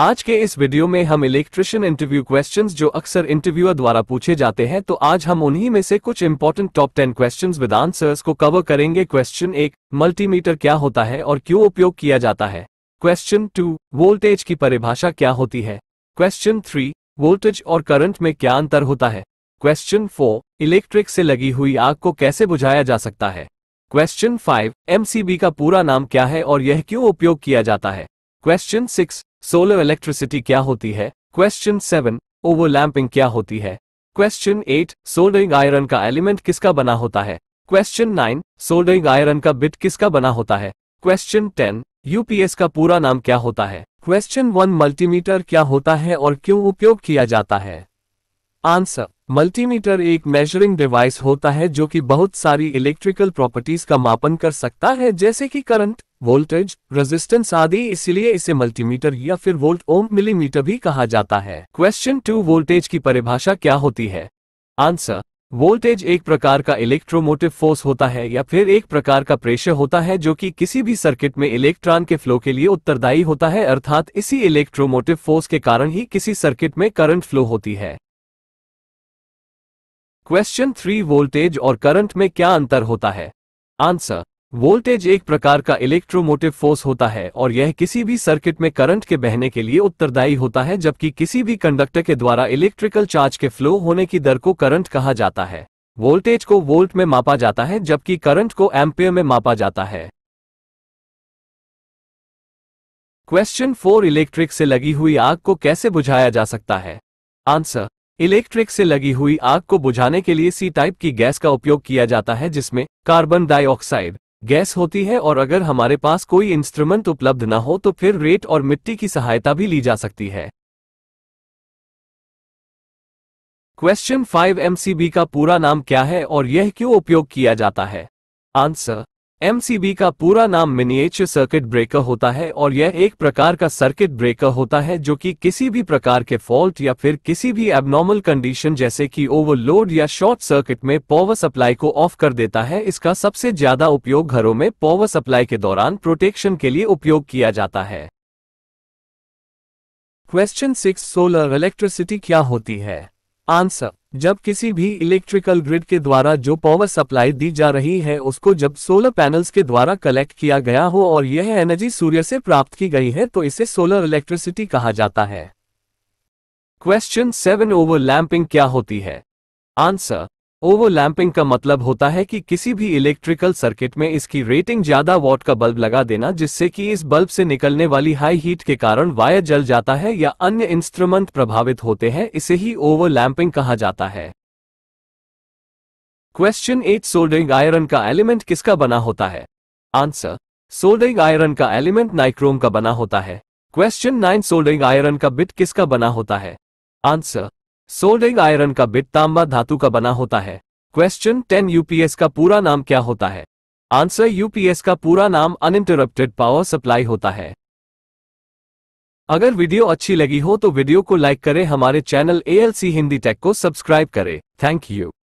आज के इस वीडियो में हम इलेक्ट्रिशियन इंटरव्यू क्वेश्चंस जो अक्सर इंटरव्यूअर द्वारा पूछे जाते हैं तो आज हम उन्हीं में से कुछ important top ten questions with answers को कवर करेंगे क्वेश्चन एक मल्टीमीटर क्या होता है और क्यों उपयोग किया जाता है क्वेश्चन टू वोल्टेज की परिभाषा क्या होती है क्वेश्चन थ्री वोल्टेज और करंट में क्या अंतर होता है क्वेश्चन फोर इलेक्ट्रिक से लगी हुई आग को कैसे बुझाया जा सकता है क्वेश्चन फाइव एमसीबी का पूरा नाम क्या है और यह क्यों उपयोग किया जाता है क्वेश्चन सिक्स सोलर इलेक्ट्रिसिटी क्या होती है क्वेश्चन सेवन ओवरलैम्पिंग क्या होती है क्वेश्चन एट सोल्डरिंग आयरन का एलिमेंट किसका बना होता है क्वेश्चन नाइन सोल्डरिंग आयरन का बिट किसका बना होता है क्वेश्चन टेन यूपीएस का पूरा नाम क्या होता है क्वेश्चन वन मल्टीमीटर क्या होता है और क्यों उपयोग किया जाता है आंसर मल्टीमीटर एक मेजरिंग डिवाइस होता है जो कि बहुत सारी इलेक्ट्रिकल प्रॉपर्टीज का मापन कर सकता है जैसे कि करंट वोल्टेज रेजिस्टेंस आदि इसलिए इसे मल्टीमीटर या फिर वोल्ट ओम मिलीमीटर भी कहा जाता है क्वेश्चन टू वोल्टेज की परिभाषा क्या होती है आंसर वोल्टेज एक प्रकार का इलेक्ट्रोमोटिव फोर्स होता है या फिर एक प्रकार का प्रेशर होता है जो कि किसी भी सर्किट में इलेक्ट्रॉन के फ्लो के लिए उत्तरदायी होता है अर्थात इसी इलेक्ट्रोमोटिव फोर्स के कारण ही किसी सर्किट में करंट फ्लो होती है क्वेश्चन थ्री वोल्टेज और करंट में क्या अंतर होता है आंसर वोल्टेज एक प्रकार का इलेक्ट्रोमोटिव फोर्स होता है और यह किसी भी सर्किट में करंट के बहने के लिए उत्तरदायी होता है जबकि किसी भी कंडक्टर के द्वारा इलेक्ट्रिकल चार्ज के फ्लो होने की दर को करंट कहा जाता है वोल्टेज को वोल्ट में मापा जाता है जबकि करंट को एम्पियर में मापा जाता है क्वेश्चन फोर इलेक्ट्रिक से लगी हुई आग को कैसे बुझाया जा सकता है आंसर इलेक्ट्रिक से लगी हुई आग को बुझाने के लिए सी टाइप की गैस का उपयोग किया जाता है जिसमें कार्बन डाइऑक्साइड गैस होती है और अगर हमारे पास कोई इंस्ट्रूमेंट उपलब्ध न हो तो फिर रेट और मिट्टी की सहायता भी ली जा सकती है क्वेश्चन फाइव एमसीबी का पूरा नाम क्या है और यह क्यों उपयोग किया जाता है आंसर एमसीबी का पूरा नाम मिनिएचर सर्किट ब्रेकर होता है और यह एक प्रकार का सर्किट ब्रेकर होता है जो कि किसी भी प्रकार के फॉल्ट या फिर किसी भी एबनॉर्मल कंडीशन जैसे कि ओवरलोड या शॉर्ट सर्किट में पावर सप्लाई को ऑफ कर देता है इसका सबसे ज्यादा उपयोग घरों में पावर सप्लाई के दौरान प्रोटेक्शन के लिए उपयोग किया जाता है क्वेश्चन सिक्स सोलर इलेक्ट्रिसिटी क्या होती है आंसर जब किसी भी इलेक्ट्रिकल ग्रिड के द्वारा जो पावर सप्लाई दी जा रही है उसको जब सोलर पैनल्स के द्वारा कलेक्ट किया गया हो और यह एनर्जी सूर्य से प्राप्त की गई है तो इसे सोलर इलेक्ट्रिसिटी कहा जाता है क्वेश्चन सेवन ओवर क्या होती है आंसर लैंपिंग का मतलब होता है कि किसी भी इलेक्ट्रिकल सर्किट में इसकी रेटिंग ज्यादा वॉट का बल्ब लगा देना जिससे कि इस बल्ब से निकलने वाली हाई हीट के कारण वायर जल जाता है या अन्य इंस्ट्रूमेंट प्रभावित होते हैं इसे ही ओवरलैम्पिंग कहा जाता है क्वेश्चन एट सोल्डरिंग आयरन का एलिमेंट किसका बना होता है आंसर सोल्डरिंग आयरन का एलिमेंट नाइक्रोम का बना होता है क्वेश्चन नाइन सोल्डरिंग आयरन का बिट किसका बना होता है आंसर सोल्डिंग आयरन का बिट तांबा धातु का बना होता है क्वेश्चन टेन यूपीएस का पूरा नाम क्या होता है आंसर यूपीएस का पूरा नाम अनइंटरप्टेड पावर सप्लाई होता है अगर वीडियो अच्छी लगी हो तो वीडियो को लाइक करें हमारे चैनल एएलसी हिंदी टेक को सब्सक्राइब करें थैंक यू